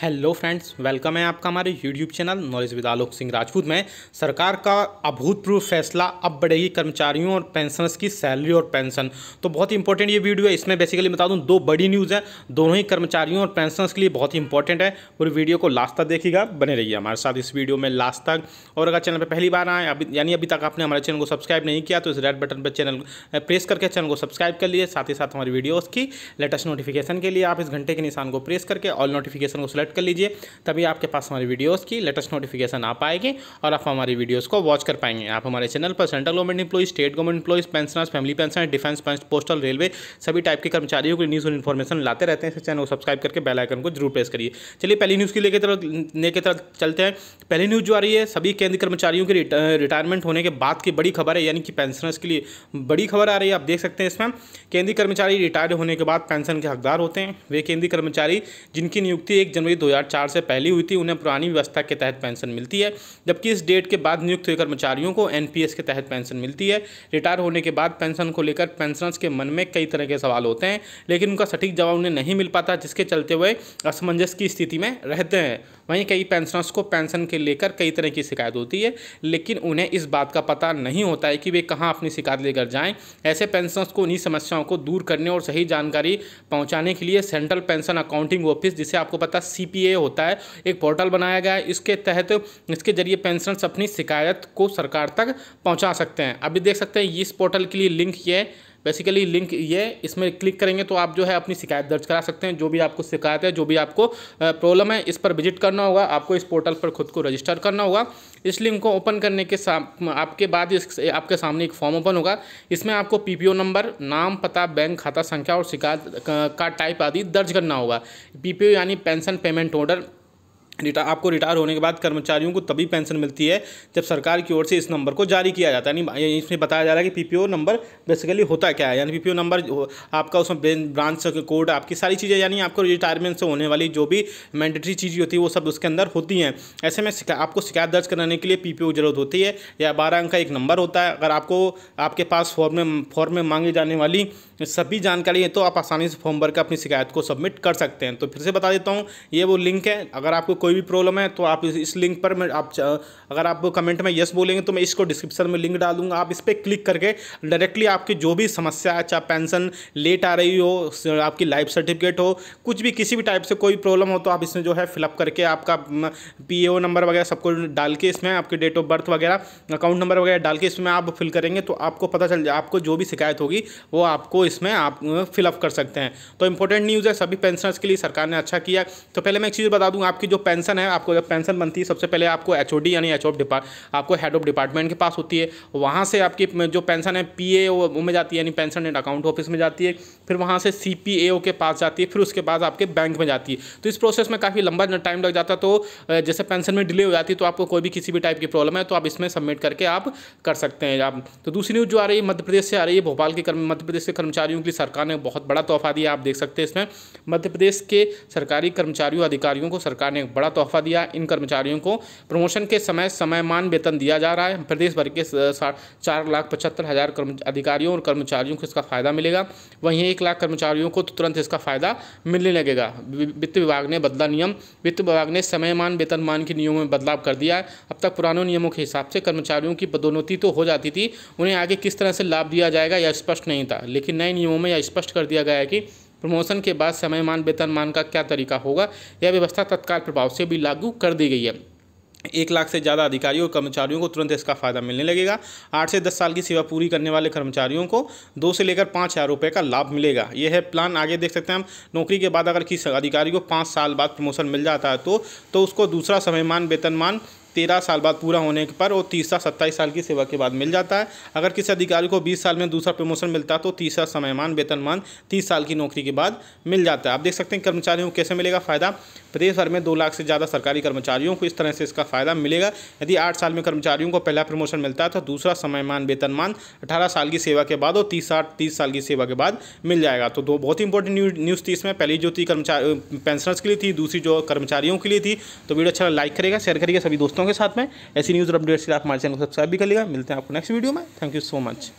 hello friends welcome है आपका हमारे YouTube channel knowledge with Alok Singh Rajput में सरकार का अभूतपूर्व फैसला अब बढ़ेगी कर्मचारियों और पेंशनर्स की सैलरी और पेंशन तो बहुत ही इंपॉर्टेंट ये वीडियो है इसमें बेसिकली बता दूं दो बड़ी न्यूज़ है दोनों ही कर्मचारियों और पेंशनर्स के लिए बहुत ही इंपॉर्टेंट है पूरी वीडियो को लास्ट तक देखिएगा बने रहिए हमारे साथ इस वीडियो में लास्ट तक और अगर चैनल पर पहली बार आए अभी यानी अभी तक आपने हमारे चैनल को सब्सक्राइब नहीं किया तो इस रेड बटन पर चैनल प्रेस करके चैनल को सब्सक्राइब कर लिए साथ ही साथ हमारी वीडियोज़ की लेटेस्ट नोटिफिकेशन के लिए आप इस घंटे के निशान को प्रेस करके ऑल नोटिफिकेशन को सिलेक्ट सेलेक्ट कर लीजिए तभी आपके पास हमारी वीडियोस की लेटेस्ट नोटिफिकेशन आ पाएगी और आप हमारी वीडियोस को वॉच कर पाएंगे आप हमारे चैनल पर central government employee state government employees pensioners family pension defence postal railway सभी टाइप के कर्मचारियों की न्यूज़ और इन्फॉर्मेशन लाते रहते हैं इस चैनल को सब्सक्राइब करके बेलाइकन को जरूर प्रेस करिए चलिए पहली न्यूज़ की लेकर तरफ लेकर तरफ चलते हैं पहली न्यूज़ जो आ रही है सभी केंद्रीय कर्मचारियों के रिटायरमेंट होने के बाद की बड़ी खबर है यानी कि पेंशनर्स के लिए बड़ी खबर आ रही है आप देख सकते हैं इसमें केंद्रीय कर्मचारी रिटायर होने के बाद पेंशन के हकदार होते हैं वे केंद्रीय कर्मचारी जिनकी नियुक्ति एक जनवरी जनवरी 2004 से पहली हुई थी उन्हें पुरानी व्यवस्था के तहत पेंशन मिलती है जबकि इस डेट के बाद नियुक्त हुए कर्मचारियों को एनपीएस के तहत पेंशन मिलती है रिटायर होने के बाद पेंशन को लेकर पेंशनर्स के मन में कई तरह के सवाल होते हैं लेकिन उनका सटीक जवाब उन्हें नहीं मिल पाता जिसके चलते वे असमंजस की स्थिति में रहते हैं वहीं कई पेंशनर्स को पेंशन के लेकर कई तरह की शिकायत होती है लेकिन उन्हें इस बात का पता नहीं होता है कि वे कहाँ अपनी शिकायत लेकर जाएँ ऐसे पेंशनर्स को उन्हीं समस्याओं को दूर करने और सही जानकारी पहुँचाने के लिए सेंट्रल पेंशन अकाउंटिंग ऑफिस जिसे आपको पता सी होता है एक पोर्टल बनाया गया है इसके तहत इसके जरिए पेंशनर्स अपनी शिकायत को सरकार तक पहुँचा सकते हैं अभी देख सकते हैं इस पोर्टल के लिए लिंक ये बेसिकली लिंक ये इसमें क्लिक करेंगे तो आप जो है अपनी शिकायत दर्ज करा सकते हैं जो भी आपको शिकायत है जो भी आपको प्रॉब्लम है इस पर विजिट करना होगा आपको इस पोर्टल पर खुद को रजिस्टर करना होगा इस लिंक को ओपन करने के आपके बाद इस आपके सामने एक फॉर्म ओपन होगा इसमें आपको पी नंबर नाम पता बैंक खाता संख्या और शिकायत का टाइप आदि दर्ज करना होगा पी यानी पेंशन पेमेंट ऑर्डर रिटा आपको रिटायर होने के बाद कर्मचारियों को तभी पेंशन मिलती है जब सरकार की ओर से इस नंबर को जारी किया जाता है यानी इसमें बताया जा रहा है कि पीपीओ नंबर बेसिकली होता क्या है यानी पीपीओ नंबर आपका उसमें ब्रांच कोड आपकी सारी चीज़ें यानी आपको रिटायरमेंट से होने वाली जो भी मैंडेटरी चीज़ें होती है वो सब उसके अंदर होती हैं ऐसे में आपको शिकायत दर्ज कराने के लिए पी ज़रूरत होती है या बारह अंक का एक नंबर होता है अगर आपको आपके पास फॉर्म में फॉर्म में मांगी जाने वाली सभी जानकारी है तो आप आसानी से फॉर्म भर कर अपनी शिकायत को सबमिट कर सकते हैं तो फिर से बता देता हूँ ये वो लिंक है अगर आपको कोई भी प्रॉब्लम है तो आप इस लिंक पर मैं आप अगर आप कमेंट में यस बोलेंगे तो मैं इसको डिस्क्रिप्शन में लिंक डालूंगा आप इस पर क्लिक करके डायरेक्टली आपकी जो भी समस्या है चाहे पेंशन लेट आ रही हो आपकी लाइफ सर्टिफिकेट हो कुछ भी किसी भी टाइप से कोई प्रॉब्लम हो तो आप इसमें जो है फिलअप करके आपका पी नंबर वगैरह सबको डाल के इसमें आपकी डेट ऑफ बर्थ वगैरह अकाउंट नंबर वगैरह डाल के इसमें आप फिल करेंगे तो आपको पता चल जाए आपको जो भी शिकायत होगी वो आपको इसमें आप फिलअप कर सकते हैं तो इंपॉर्टेंट न्यूज़ है सभी पेंशनर्स के लिए सरकार ने अच्छा किया तो पहले मैं एक चीज़ बता दूँ आपकी जो पेंशन पेंशन है आपको जब पेंशन बनती है सबसे पहले आपको एच यानी एच आपको हेड ऑफ डिपार्टमेंट के पास होती है वहाँ से आपकी जो पेंशन है पी में जाती है यानी पेंशन एंड अकाउंट ऑफिस में जाती है फिर वहाँ से सी के पास जाती है फिर उसके बाद आपके बैंक में जाती है तो इस प्रोसेस में काफ़ी लंबा टाइम लग जाता तो जैसे पेंशन में डिले हो जाती है तो आपको कोई भी किसी भी टाइप की प्रॉब्लम है तो आप इसमें सबमिट करके आप कर सकते हैं आप तो दूसरी न्यूज़ जो आ रही है मध्य प्रदेश से आ रही है भोपाल के मध्य प्रदेश के कर्मचारियों के लिए सरकार ने बहुत बड़ा तोहफा दिया आप देख सकते हैं इसमें मध्य प्रदेश के सरकारी कर्मचारियों अधिकारियों को सरकार ने एक बड़ा बड़ा तोहफा दिया इन कर्मचारियों को प्रमोशन के समय समयमान वेतन दिया जा रहा है प्रदेश भर के चार लाख पचहत्तर हज़ार अधिकारियों और कर्मचारियों को इसका फ़ायदा मिलेगा वहीं एक लाख कर्मचारियों को तुरंत इसका फ़ायदा मिलने लगेगा वित्त विभाग ने बदला नियम वित्त विभाग ने समयमान वेतनमान के नियमों में बदलाव कर दिया है अब तक पुराने नियमों के हिसाब से कर्मचारियों की पदोन्नति तो हो जाती थी उन्हें आगे किस तरह से लाभ दिया जाएगा यह स्पष्ट नहीं था लेकिन नए नियमों में यह स्पष्ट कर दिया गया है कि प्रमोशन के बाद समयमान वेतनमान का क्या तरीका होगा यह व्यवस्था तत्काल प्रभाव से भी लागू कर दी गई है एक लाख से ज़्यादा अधिकारियों और कर्मचारियों को तुरंत इसका फ़ायदा मिलने लगेगा आठ से दस साल की सेवा पूरी करने वाले कर्मचारियों को दो से लेकर पाँच हज़ार रुपये का लाभ मिलेगा यह है प्लान आगे देख सकते हैं हम नौकरी के बाद अगर किसी अधिकारी को पाँच साल बाद प्रमोशन मिल जाता है तो, तो उसको दूसरा समयमान वेतनमान तेरह साल बाद पूरा होने पर वो तीसरा सत्ताईस साल की सेवा के बाद मिल जाता है अगर किसी अधिकारी को बीस साल में दूसरा प्रमोशन मिलता है तो तीसरा समयमान वेतनमान तीस साल की नौकरी के बाद मिल जाता है आप देख सकते हैं कर्मचारियों को कैसे मिलेगा फ़ायदा प्रदेश भर में दो लाख से ज़्यादा सरकारी कर्मचारियों को इस तरह से इसका फ़ायदा मिलेगा यदि आठ साल में कर्मचारियों को पहला प्रमोशन मिलता है तो दूसरा समयमान वेतनमान अठारह साल की सेवा के बाद और तीस साठ तीस साल की सेवा के बाद मिल जाएगा तो दो बहुत ही इंपॉर्टेंट न्यूज़ थी इसमें पहली जो थी कर्मचारी पेंशनर्स के लिए थी दूसरी जो कर्मचारियों के लिए थी तो वीडियो अच्छा लाइक करेगा शेयर करिएगा सभी दोस्तों होंगे साथ में ऐसी न्यूज़ और अपडेट्स के लिए आप हमारे चैनल को सब्सक्राइब भी कर लेगा मिलते हैं आपको नेक्स्ट वीडियो में थैंक यू सो मच